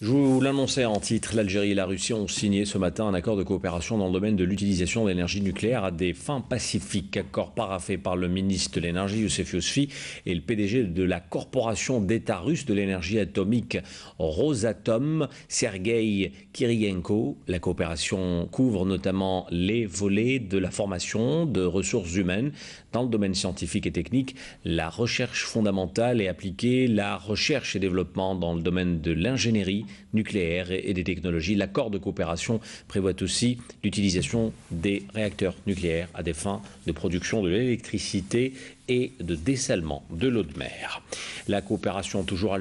Je vous l'annonçais en titre, l'Algérie et la Russie ont signé ce matin un accord de coopération dans le domaine de l'utilisation de l'énergie nucléaire à des fins pacifiques. Accord paraffé par le ministre de l'Énergie, Youssef Yousfi et le PDG de la Corporation d'État russe de l'énergie atomique Rosatom, Sergei Kirienko. La coopération couvre notamment les volets de la formation de ressources humaines dans le domaine scientifique et technique, la recherche fondamentale et appliquée, la recherche et développement dans le domaine de l'ingénierie nucléaire et des technologies. L'accord de coopération prévoit aussi l'utilisation des réacteurs nucléaires à des fins de production de l'électricité et de dessalement de l'eau de mer. La coopération toujours